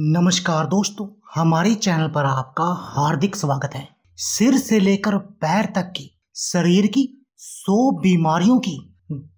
नमस्कार दोस्तों हमारे चैनल पर आपका हार्दिक स्वागत है सिर से लेकर पैर तक की शरीर की सौ बीमारियों की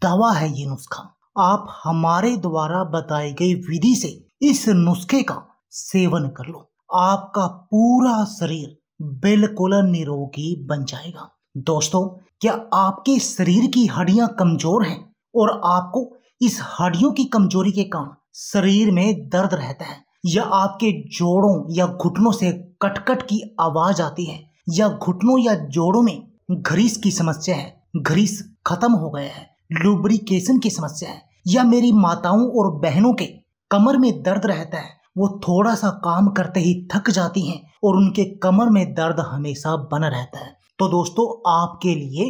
दवा है ये नुस्खा आप हमारे द्वारा बताई गई विधि से इस नुस्खे का सेवन कर लो आपका पूरा शरीर बिल्कुल निरोगी बन जाएगा दोस्तों क्या आपके शरीर की हड्डियां कमजोर हैं और आपको इस हड्डियों की कमजोरी के कारण शरीर में दर्द रहता है या आपके जोड़ों या घुटनों से कटकट की आवाज आती है या घुटनों या जोड़ों में घरीस की समस्या है घरीस खत्म हो गया है लुब्रिकेशन की समस्या है या मेरी माताओं और बहनों के कमर में दर्द रहता है वो थोड़ा सा काम करते ही थक जाती हैं और उनके कमर में दर्द हमेशा बना रहता है तो दोस्तों आपके लिए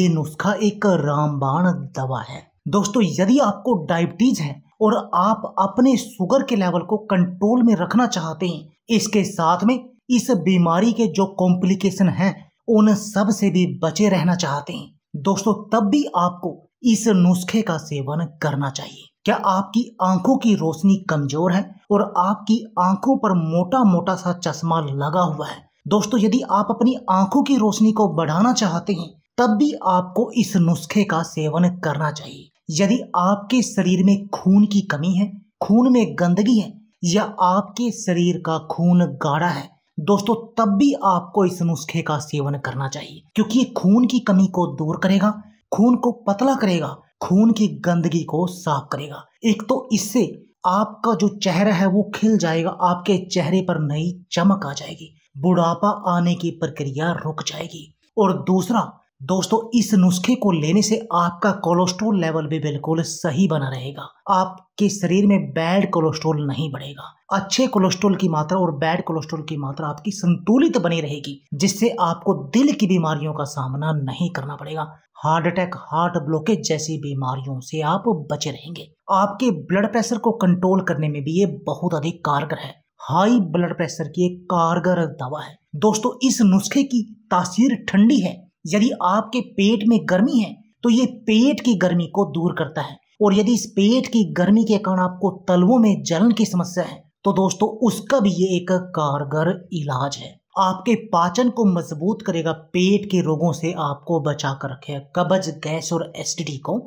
ये नुस्खा एक रामबाण दवा है दोस्तों यदि आपको डायबिटीज है और आप अपने शुगर के लेवल को कंट्रोल में रखना चाहते हैं इसके साथ में इस बीमारी के जो कॉम्प्लिकेशन हैं उन सब से भी बचे रहना चाहते हैं दोस्तों तब भी आपको इस नुस्खे का सेवन करना चाहिए क्या आपकी आंखों की रोशनी कमजोर है और आपकी आंखों पर मोटा मोटा सा चश्मा लगा हुआ है दोस्तों यदि आप अपनी आंखों की रोशनी को बढ़ाना चाहते हैं तब भी आपको इस नुस्खे का सेवन करना चाहिए यदि आपके शरीर में खून की कमी है खून में गंदगी है या आपके शरीर का खून गाढ़ा है दोस्तों तब भी आपको इस नुस्खे का सेवन करना चाहिए क्योंकि ये खून की कमी को दूर करेगा खून को पतला करेगा खून की गंदगी को साफ करेगा एक तो इससे आपका जो चेहरा है वो खिल जाएगा आपके चेहरे पर नई चमक आ जाएगी बुढ़ापा आने की प्रक्रिया रुक जाएगी और दूसरा दोस्तों इस नुस्खे को लेने से आपका कोलेस्ट्रोल लेवल भी बिल्कुल सही बना रहेगा आपके शरीर में बैड कोलेस्ट्रोल नहीं बढ़ेगा अच्छे कोलेस्ट्रोल की मात्रा और बैड कोलेस्ट्रोल की मात्रा आपकी संतुलित बनी रहेगी जिससे आपको दिल की बीमारियों का सामना नहीं करना पड़ेगा हार्ट अटैक हार्ट ब्लॉकेज जैसी बीमारियों से आप बचे रहेंगे आपके ब्लड प्रेशर को कंट्रोल करने में भी ये बहुत अधिक कारगर है हाई ब्लड प्रेशर की एक कारगर दवा है दोस्तों इस नुस्खे की तासीर ठंडी है यदि आपके पेट में गर्मी है तो ये पेट की गर्मी को दूर करता है और यदि इस पेट की गर्मी के कारण आपको तलवों में जलन की समस्या है तो दोस्तों उसका भी ये एक कारगर इलाज है आपके पाचन को मजबूत करेगा पेट के रोगों से आपको बचा कर रखेगा कब्ज गैस और एसिडिटी को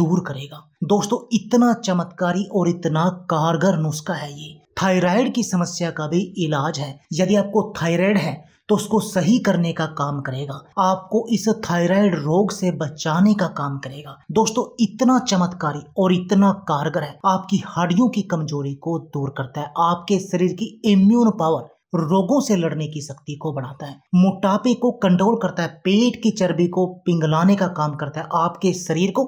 दूर करेगा दोस्तों इतना चमत्कारी और इतना कारगर नुस्खा है ये थायराइड की समस्या का भी इलाज है यदि आपको थायराइड है तो उसको सही करने का काम करेगा आपको इस थायराइड रोग से बचाने का काम करेगा दोस्तों इतना चमत्कारी और इतना कारगर है आपकी हड्डियों की कमजोरी को दूर करता है आपके शरीर की इम्यून पावर रोगों से लड़ने की शक्ति को बढ़ाता है मोटापे को कंट्रोल करता है पेट की चर्बी को पिंगलाने का काम करता है आपके शरीर को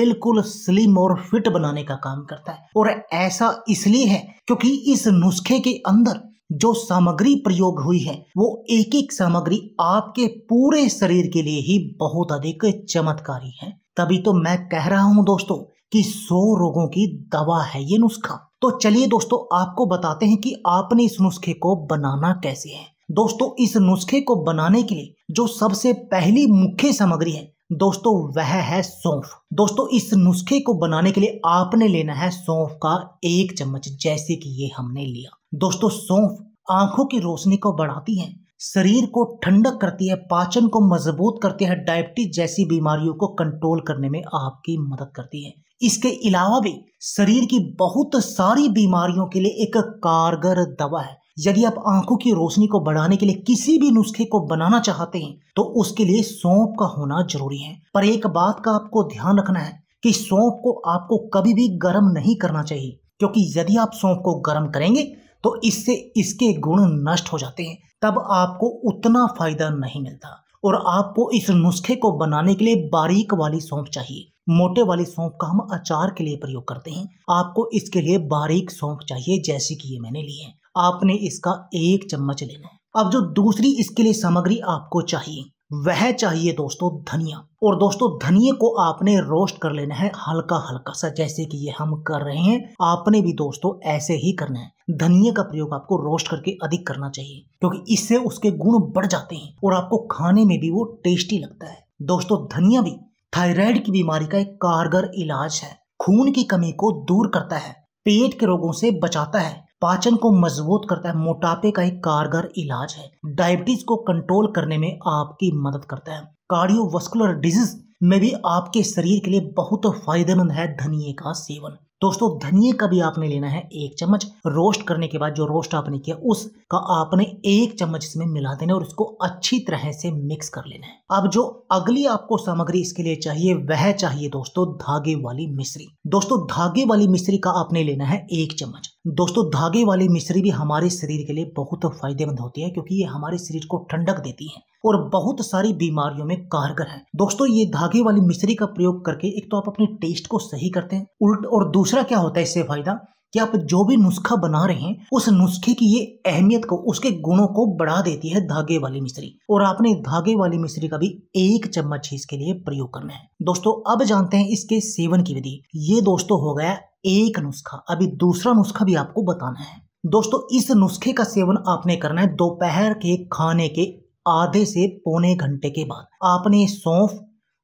बिल्कुल स्लिम और फिट बनाने का काम करता है और ऐसा इसलिए है क्योंकि इस नुस्खे के अंदर जो सामग्री प्रयोग हुई है वो एक एक सामग्री आपके पूरे शरीर के लिए ही बहुत अधिक चमत्कारी है तभी तो मैं कह रहा हूं दोस्तों कि सौ रोगों की दवा है ये नुस्खा तो चलिए दोस्तों आपको बताते हैं कि आपने इस नुस्खे को बनाना कैसे है दोस्तों इस नुस्खे को बनाने के लिए जो सबसे पहली मुख्य सामग्री है दोस्तों वह है सौंफ दोस्तों इस नुस्खे को बनाने के लिए आपने लेना है सौंफ का एक चम्मच जैसे कि ये हमने लिया दोस्तों सौंफ आंखों की रोशनी को बढ़ाती है शरीर को ठंडक करती है पाचन को मजबूत करती है डायबिटीज जैसी बीमारियों को कंट्रोल करने में आपकी मदद करती है इसके अलावा भी शरीर की बहुत सारी बीमारियों के लिए एक कारगर दवा है यदि आप आंखों की रोशनी को बढ़ाने के लिए किसी भी नुस्खे को बनाना चाहते हैं तो उसके लिए सौंप का होना जरूरी है पर एक बात का आपको ध्यान रखना है कि सौंप को आपको कभी भी गर्म नहीं करना चाहिए क्योंकि यदि आप सौंप को गर्म करेंगे तो इससे इसके गुण नष्ट हो जाते हैं तब आपको उतना फायदा नहीं मिलता और आपको इस नुस्खे को बनाने के लिए बारीक वाली सौंप चाहिए मोटे वाली सौंप का हम अचार के लिए प्रयोग करते हैं आपको इसके लिए बारीक सौंप चाहिए जैसे कि ये मैंने ली है आपने इसका एक चम्मच लेना है अब जो दूसरी इसके लिए सामग्री आपको चाहिए वह चाहिए दोस्तों धनिया और दोस्तों धनिए को आपने रोस्ट कर लेना है हल्का हल्का सा जैसे कि ये हम कर रहे हैं आपने भी दोस्तों ऐसे ही करना है धनिए का प्रयोग आपको रोस्ट करके अधिक करना चाहिए क्योंकि इससे उसके गुण बढ़ जाते हैं और आपको खाने में भी वो टेस्टी लगता है दोस्तों धनिया भी थायराइड की बीमारी का एक कारगर इलाज है खून की कमी को दूर करता है पेट के रोगों से बचाता है पाचन को मजबूत करता है मोटापे का एक कारगर इलाज है डायबिटीज को कंट्रोल करने में आपकी मदद करता है कार्डियोवास्कुलर डिजीज में भी आपके शरीर के लिए बहुत फायदेमंद है धनिए का सेवन दोस्तों धनिए का भी आपने लेना है एक चम्मच रोस्ट करने के बाद जो रोस्ट आपने किया उसका आपने एक चम्मच इसमें मिला देना और इसको अच्छी तरह से मिक्स कर लेना है अब जो अगली आपको सामग्री इसके लिए चाहिए वह चाहिए दोस्तों धागे वाली मिश्री दोस्तों धागे वाली मिश्री का आपने लेना है एक चम्मच दोस्तों धागे वाली मिश्री भी हमारे शरीर के लिए बहुत फायदेमंद होती है क्योंकि ये हमारे शरीर को ठंडक देती है और बहुत सारी बीमारियों में कारगर है दोस्तों ये धागे वाली मिश्री का प्रयोग करके एक तो आप अपने टेस्ट को सही करते हैं उल्ट और दूसरा क्या होता है इससे फायदा कि आप जो भी नुस्खा बना रहे हैं उस नुस्खे की ये अहमियत को उसके गुणों को बढ़ा देती है धागे वाली मिश्री और आपने धागे वाली मिश्री का भी एक चम्मच ही इसके लिए प्रयोग करना है दोस्तों अब जानते हैं इसके सेवन की विधि ये दोस्तों हो गया एक नुस्खा अभी दूसरा नुस्खा भी आपको बताना है दोस्तों इस नुस्खे का सेवन आपने करना है दोपहर के खाने के आधे से पौने घंटे के बाद आपने सौंफ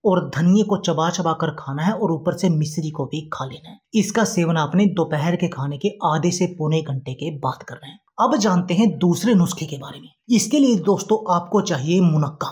और धनिये को चबा चबा कर खाना है और ऊपर से मिश्री को भी खा लेना है इसका सेवन आपने दोपहर के खाने के आधे से पौने घंटे के बाद करना है अब जानते हैं दूसरे नुस्खे के बारे में इसके लिए दोस्तों आपको चाहिए मुनक्का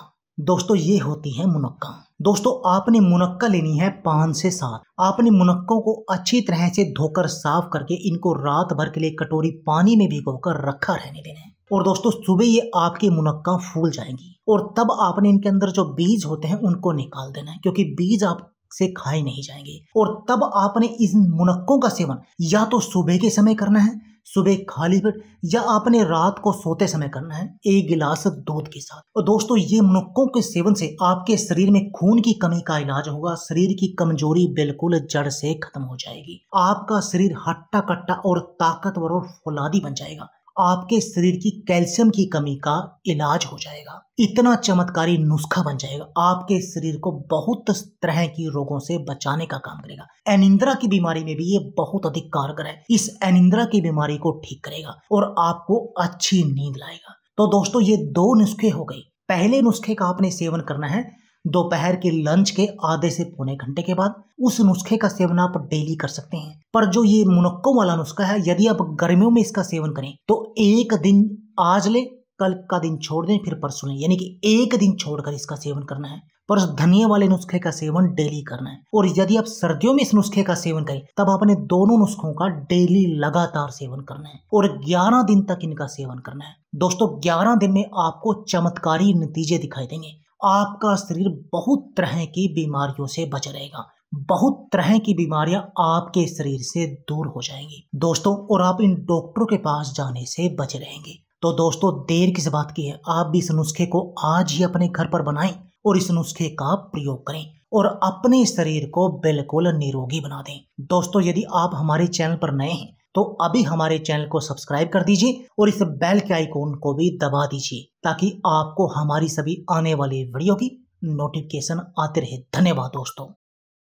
दोस्तों ये होती है मुनक्का दोस्तों आपने मुनक्का लेनी है पाँच से सात आपने मुनक्कों को अच्छी तरह से धोकर साफ करके इनको रात भर के लिए कटोरी पानी में भिगोकर रखा रहने देना है और दोस्तों सुबह ये आपकी मुनक्का फूल जाएंगी और तब आपने इनके अंदर जो बीज होते हैं उनको निकाल देना है क्योंकि बीज आप से खाए नहीं जाएंगे और तब आपने इन मुनक्कों का सेवन या तो सुबह के समय करना है सुबह खाली पेट या आपने रात को सोते समय करना है एक गिलास दूध के साथ और दोस्तों ये मुनक्कों के सेवन से आपके शरीर में खून की कमी का इलाज होगा शरीर की कमजोरी बिल्कुल जड़ से खत्म हो जाएगी आपका शरीर हट्टा कट्टा और ताकतवर और फौलादी बन जाएगा आपके शरीर की कैल्शियम की कमी का इलाज हो जाएगा इतना चमत्कारी नुस्खा बन जाएगा आपके शरीर को बहुत तरह की रोगों से बचाने का काम करेगा एनिंद्रा की बीमारी में भी ये बहुत अधिक कारगर है इस एनिंद्रा की बीमारी को ठीक करेगा और आपको अच्छी नींद लाएगा तो दोस्तों ये दो नुस्खे हो गए पहले नुस्खे का आपने सेवन करना है दोपहर के लंच के आधे से पौने घंटे के बाद उस नुस्खे का सेवन आप डेली कर सकते हैं पर जो ये मुनक्को वाला नुस्खा है यदि आप गर्मियों में इसका सेवन करें तो एक दिन आज ले कल का दिन छोड़ दें फिर परसों लें यानी कि एक दिन छोड़कर इसका सेवन करना है पर धनिया वाले नुस्खे का सेवन डेली करना है और यदि आप सर्दियों में इस नुस्खे का सेवन करें तब आपने दोनों नुस्खों का डेली लगातार सेवन करना है और 11 दिन तक इनका सेवन करना है दोस्तों 11 दिन में आपको चमत्कारी नतीजे दिखाई देंगे आपका शरीर बहुत तरह की बीमारियों से बच रहेगा बहुत तरह की बीमारियां आपके शरीर से दूर हो जाएंगी दोस्तों और आप इन डॉक्टरों के पास जाने से बच रहेंगे तो दोस्तों देर किस बात की है आप भी इस नुस्खे को आज ही अपने घर पर बनाएं और इस नुस्खे का प्रयोग करें और अपने शरीर को बिल्कुल निरोगी बना दें दोस्तों यदि आप हमारे चैनल पर नए हैं तो अभी हमारे चैनल को सब्सक्राइब कर दीजिए और इस बेल के आइकॉन को भी दबा दीजिए ताकि आपको हमारी सभी आने वाली वीडियो की नोटिफिकेशन आते रहे धन्यवाद दोस्तों